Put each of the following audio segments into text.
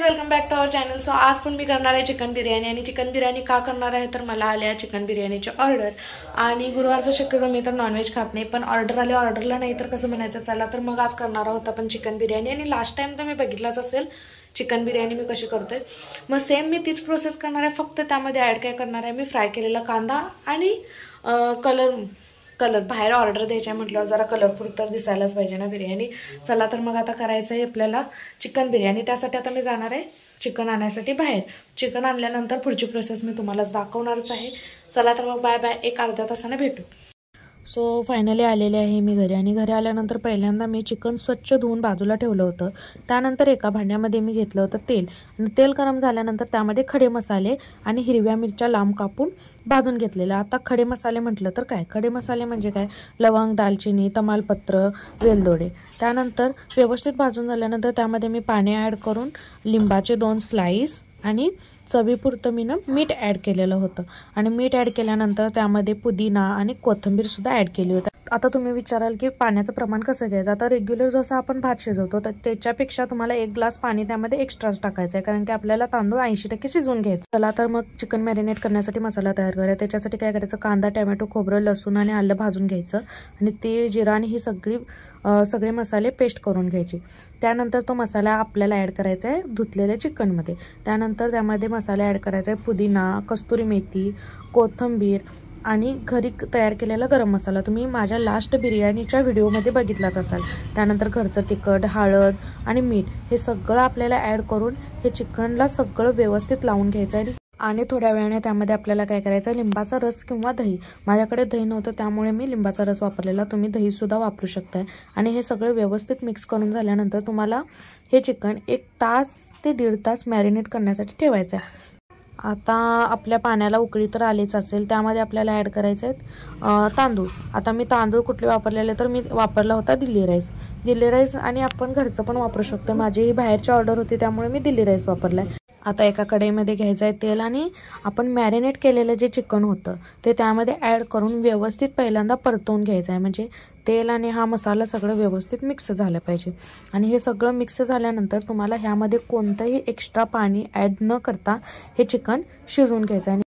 guys welcome back to our channel so आज पण मी करणार आहे चिकन बिर्याणी आणि चिकन बिर्याणी का करणार आहे तर मला आल्या चिकन बिर्याणीची ऑर्डर आणि गुरुवारचं शक्यतो मी तर नॉनव्हेज खात नाही पण ऑर्डर आले ऑर्डरला नाही तर कसं म्हणायचं चला तर मग आज करणार होता पण चिकन बिर्याणी आणि लास्ट टाइम तर मी बघितलाच असेल चिकन बिर्याणी मी कशी करतोय मग सेम मी तीच प्रोसेस करणार आहे फक्त त्यामध्ये ॲड काय करणार आहे मी फ्राय केलेला कांदा आणि कलर कलर बाहेर ऑर्डर द्यायच्या म्हटल्यावर जरा कलरफुल तर दिसायलाच पाहिजे ना बिर्याणी चला तर मग आता करायचं आहे आपल्याला चिकन बिर्याणी त्यासाठी आता मी जाणार आहे चिकन आणण्यासाठी बाहेर चिकन आणल्यानंतर पुढची प्रोसेस मी तुम्हालाच दाखवणारच आहे चला तर मग बाय बाय एक अर्ध्या तासाने भेटू सो फायनली आलेले आहे मी घरी आणि घरी आल्यानंतर पहिल्यांदा मी चिकन स्वच्छ धुवून बाजूला ठेवलं होतं त्यानंतर एका भांड्यामध्ये मी घेतलं होतं तेल आणि तेल गरम झाल्यानंतर त्यामध्ये खडे मसाले आणि हिरव्या मिरच्या लांब कापून भाजून घेतलेल्या आता खडे मसाले म्हटलं तर काय खडे मसाले म्हणजे काय लवंग दालचिनी तमालपत्र वेलदोडे त्यानंतर व्यवस्थित भाजून झाल्यानंतर त्यामध्ये मी पाणी ॲड करून लिंबाचे दोन स्लाईस आणि चवीपुरतं मी ना मीठ ॲड केलेलं होतं आणि मीठ ॲड केल्यानंतर त्यामध्ये पुदिना आणि कोथिंबीरसुद्धा ॲड केली होती आता तुम्ही विचाराल की पाण्याचं प्रमाण कसं घ्यायचं आता रेग्युलर जसं आपण भात शिजवतो तर त्याच्यापेक्षा तुम्हाला एक ग्लास पाणी त्यामध्ये एक्स्ट्राच टाकायचं आहे कारण की आपल्याला तांदूळ ऐंशी टक्के शिजवून घ्यायचं चला तर मग चिकन मॅरिनेट करण्यासाठी मसाला तयार करायचा त्याच्यासाठी काय करायचं कांदा टोमॅटो खोबरं लसूण आणि आलं भाजून घ्यायचं आणि तीळ जिरा आणि ही सगळी सगळे मसाले पेस्ट करून घ्यायचे त्यानंतर तो मसाला आपल्याला ॲड करायचा आहे धुतलेल्या चिकनमध्ये त्यानंतर त्यामध्ये मसाले ॲड करायचा आहे पुदिना कस्तुरी मेथी कोथंबीर आणि घरी तयार केलेला गरम मसाला तुम्ही माझ्या लास्ट बिर्याणीच्या व्हिडिओमध्ये बघितलाच असाल त्यानंतर घरचं तिखट हळद आणि मीठ हे सगळं आपल्याला ॲड करून हे चिकनला सगळं व्यवस्थित लावून घ्यायचं आहे आणि थोड्या वेळाने त्यामध्ये आपल्याला काय करायचं लिंबाचा रस किंवा दही माझ्याकडे दही नव्हतं त्यामुळे मी लिंबाचा रस वापरलेला तुम्ही दहीसुद्धा वापरू शकताय आणि हे सगळं व्यवस्थित मिक्स करून झाल्यानंतर तुम्हाला हे चिकन एक तास ते दीड तास मॅरिनेट करण्यासाठी ठेवायचं आहे आता आपल्या पाण्याला उकळी तर आलेच असेल त्यामध्ये आपल्याला ॲड करायचे आहेत तांदूळ आता मी तांदूळ कुठले वापरलेले तर मी वापरला होता दिल्ली राईस दिल्ली राईस आणि आपण घरचं पण वापरू शकतो माझी ही बाहेरची ऑर्डर होती त्यामुळे मी दिल्ली राईस वापरला आहे आता एका कढईमध्ये घ्यायचं आहे तेल आणि आपण मॅरिनेट केलेलं जे चिकन होतं ते त्यामध्ये ॲड करून व्यवस्थित पहिल्यांदा परतवून घ्यायचं आहे म्हणजे तेल आणि हा मसाला सगळं व्यवस्थित मिक्स झालं पाहिजे आणि हे सगळं मिक्स झाल्यानंतर तुम्हाला ह्यामध्ये कोणतंही एक्स्ट्रा पाणी ॲड न करता हे चिकन शिजवून घ्यायचं आहे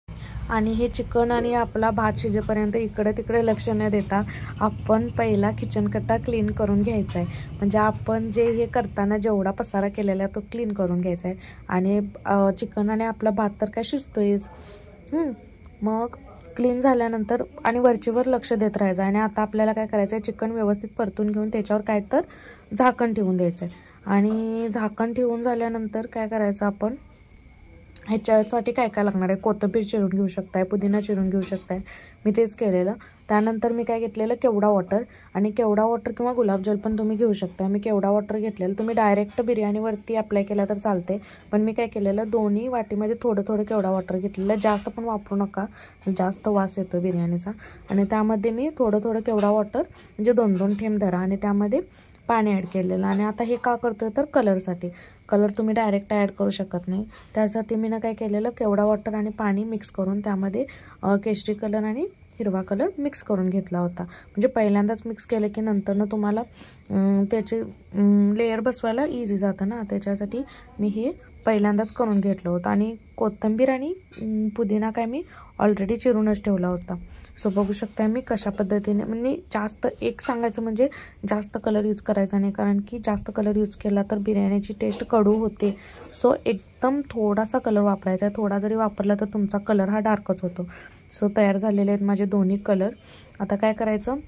आणि हे चिकन आणि आपला भात शिजेपर्यंत इकडे तिकडे लक्ष न देता आपण पहिला किचन कट्टा क्लीन करून घ्यायचा आहे म्हणजे आपण जे हे करताना जेवढा पसारा केलेला तो क्लीन करून घ्यायचा आहे आणि चिकन आणि आपला भात तर काय शिजतोयच मग क्लीन झाल्यानंतर आणि वरचीवर लक्ष देत राहायचं आणि आता आपल्याला काय करायचं आहे चिकन व्यवस्थित परतून घेऊन त्याच्यावर काय तर झाकण ठेवून द्यायचं आहे आणि झाकण ठेवून झाल्यानंतर काय करायचं आपण ह्याच्यासाठी काय काय लागणार आहे कोथंबीर चिरून घेऊ शकताय पुदिना चिरून घेऊ शकताय मी तेच केलेलं त्यानंतर मी काय घेतलेलं केवडा वॉटर आणि केवडा वॉटर किंवा गुलाबजल पण तुम्ही घेऊ शकता मी केवडा वॉटर घेतलेलं तुम्ही डायरेक्ट बिर्याणीवरती अप्लाय केला तर चालते पण मी काय केलेलं दोन्ही वाटीमध्ये थोडं थोडं केवडा वॉटर घेतलेलं जास्त पण वापरू नका जास्त वास येतो बिर्याणीचा आणि त्यामध्ये मी थोडं थोडं केवडा वॉटर म्हणजे दोन दोन थेंब धरा आणि त्यामध्ये पाणी ॲड केलेलं आणि आता हे का करतो तर कलरसाठी कलर तुम्ही डायरेक्ट ॲड करू शकत नाही त्यासाठी मी ना काय केलेलं केवडा वॉटर आणि पाणी मिक्स करून त्यामध्ये केशरी कलर आणि हिरवा कलर मिक्स करून घेतला होता म्हणजे पहिल्यांदाच मिक्स केलं की नंतरनं तुम्हाला त्याचे लेयर बसवायला इझी जातं ना त्याच्यासाठी मी हे पहिल्यांदाच करून घेतलं होतं आणि कोथिंबीर आणि पुदिना काय मी ऑलरेडी चिरूनच ठेवला होता सो बघू शकता मी कशा पद्धतीने म्हणजे जास्त एक सांगायचं म्हणजे जास्त कलर यूज करायचा नाही कारण की जास्त कलर यूज केला तर बिर्याणीची टेस्ट कडू होते सो एकदम थोडासा कलर वापरायचा आहे थोडा जरी वापरला तर तुमचा कलर हा डार्कच होतो सो तयार झालेले आहेत माझे दोन्ही कलर आता काय करायचं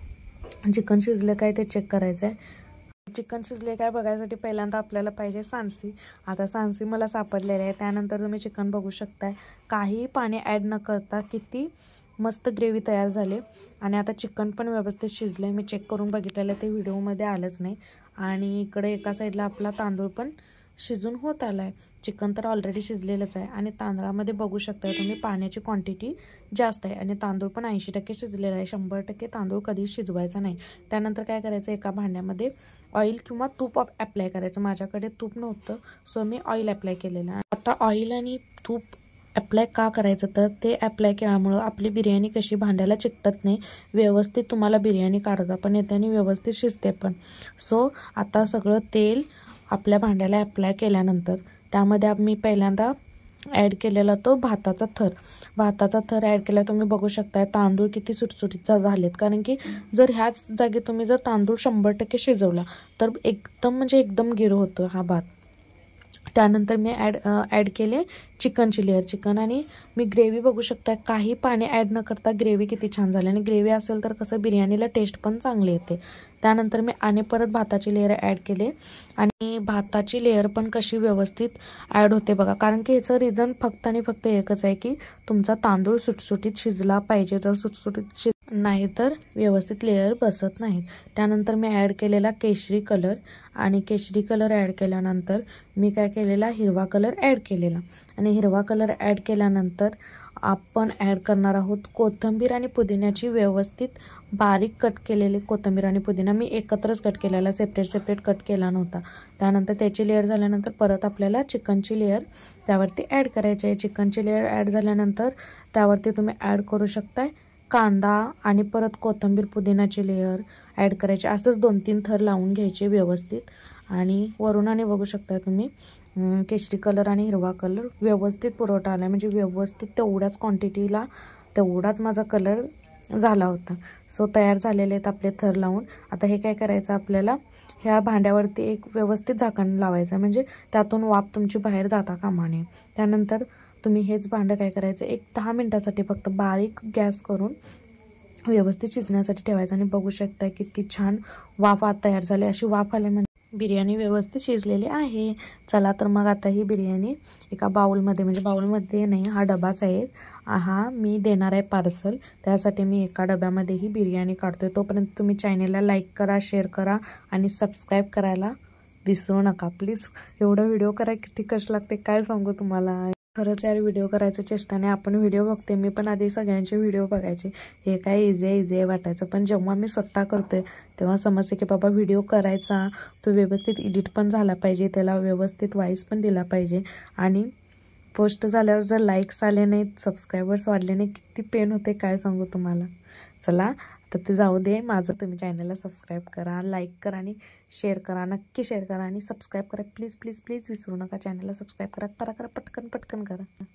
चिकन शिजलं काय ते चेक करायचं आहे चिकन शिजले काय बघायसाठी पहिल्यांदा आपल्याला पाहिजे सांसी आता सांसी मला सापडलेली आहे त्यानंतर तुम्ही चिकन बघू शकताय काही पाणी ॲड न करता किती मस्त ग्रेव्ही तयार झाले आणि आता चिकन पण व्यवस्थित शिजलं आहे मी चेक करून बघितलेलं ते व्हिडिओमध्ये आलंच नाही आणि इकडे एका साईडला आपला तांदूळ पण शिजून होत आला आहे चिकन तर ऑलरेडी शिजलेलंच आहे आणि तांदळामध्ये बघू शकता तुम्ही पाण्याची क्वांटिटी जास्त आहे आणि तांदूळ पण ऐंशी टक्के शिजलेला आहे शंभर टक्के तांदूळ कधीच शिजवायचा नाही त्यानंतर काय करायचं एका भांड्यामध्ये ऑइल किंवा तूप ॲप्लाय करायचं माझ्याकडे तूप नव्हतं सो मी ऑइल अप्लाय केलेलं आहे आता ऑइल आणि तूप ॲप्लाय का करायचं तर ते ॲप्लाय केल्यामुळं आपली बिर्याणी कशी भांड्याला चिकटत नाही व्यवस्थित तुम्हाला बिर्याणी काढता पण येते आणि व्यवस्थित शिजते पण सो आता सगळं तेल आपल्या भांड्याला ॲप्लाय केल्यानंतर त्यामध्ये मी पहिल्यांदा ॲड केलेला तो भाताचा थर भाताचा थर ॲड केला तुम्ही बघू शकताय तांदूळ किती सुटसुटीचा झालेत कारण की जर ह्याच जागी तुम्ही जर तांदूळ शंभर टक्के शिजवला तर एकदम म्हणजे एकदम गिर होतो हा भात त्यानंतर मी ॲड ॲड केले चिकनची लेअर चिकन आणि मी ग्रेव्ही बघू शकता काही पाणी ॲड न करता ग्रेव्ही किती छान झाली आणि ग्रेव्ही असेल तर कसं बिर्याणीला टेस्ट पण चांगली येते त्यानंतर मी आणि परत भाताची लेअर ॲड केले आणि भाताची लेअर पण कशी व्यवस्थित ॲड होते बघा कारण की ह्याचं रिझन फक्त आणि फक्त एकच आहे की तुमचा तांदूळ सुटसुटीत शिजला पाहिजे तर सुटसुटीत शिज नाहीतर व्यवस्थित लेअर बसत नाही त्यानंतर मी ॲड केलेला केशरी कलर आणि केशरी कलर ॲड केल्यानंतर मी काय केलेला हिरवा कलर ॲड केलेला आणि हिरवा कलर ॲड केल्यानंतर आपण ॲड करणार आहोत कोथंबीर आणि पुदिन्याची व्यवस्थित बारीक कट केलेली कोथंबीर आणि पुदिना मी एकत्रच कट केलेला सेपरेट सेपरेट कट केला नव्हता त्यानंतर त्याची लेअर झाल्यानंतर परत आपल्याला चिकनची लेअर त्यावरती ॲड करायची आहे चिकनची लेअर ॲड झाल्यानंतर त्यावरती तुम्ही ॲड करू शकताय कांदा आणि परत कोथंबीर पुदिन्याचे लेअर ॲड करायचे असंच दोन तीन थर लावून घ्यायचे व्यवस्थित आणि वरून आणि बघू शकता तुम्ही केशरी कलर आणि हिरवा कलर व्यवस्थित पुरवठा आला म्हणजे व्यवस्थित तेवढ्याच क्वांटिटीला तेवढाच माझा कलर झाला होता सो तयार झालेले आहेत आपले थर लावून आता हे काय करायचं आपल्याला ह्या भांड्यावरती एक व्यवस्थित झाकण लावायचं म्हणजे त्यातून वाफ तुमची बाहेर जाता कामाने त्यानंतर तुम्ही हेच भांडं काय करायचं एक दहा मिनटासाठी फक्त बारीक गॅस करून व्यवस्थित शिजण्यासाठी ठेवायचं आणि बघू शकता किती छान वाफ आत तयार झाली अशी वाफ आले म्हणजे बिर्याणी व्यवस्थित शिजलेली आहे चला तर मग आता ही बिर्याणी एका बाऊलमध्ये म्हणजे बाऊलमध्ये नाही हा डबाच आहे हा मी देणार आहे पार्सल त्यासाठी मी एका डब्यामध्ये ही बिर्याणी काढतोय तोपर्यंत तुम्ही चॅनेलला लाईक करा शेअर करा आणि सबस्क्राईब करायला विसरू नका प्लीज एवढा व्हिडिओ करा किती कष्ट लागते काय सांगू तुम्हाला खरंच यार व्हिडिओ करायचं नाही आपण व्हिडिओ बघते मी पण आधी सगळ्यांचे व्हिडिओ बघायचे हे काय इझी आहे इझी आहे वाटायचं पण जेव्हा मी स्वतः करतोय तेव्हा समजते की बाबा व्हिडिओ करायचा तो व्यवस्थित एडिट पण झाला पाहिजे त्याला व्यवस्थित वाईस पण दिला पाहिजे आणि पोस्ट झाल्यावर जर लाईक्स आले नाहीत सबस्क्रायबर्स वाढले नाही किती पेन होते काय सांगू तुम्हाला चला तर ते जाऊ दे माझं तुम्ही चॅनलला सबस्क्राईब करा लाईक करा आणि शेअर करा नक्की शेअर करा आणि सबस्क्राईब करा प्लीज प्लीज प्लीज विसरू नका चॅनलला सबस्क्राईब करा करा करा पटकन पटकन करा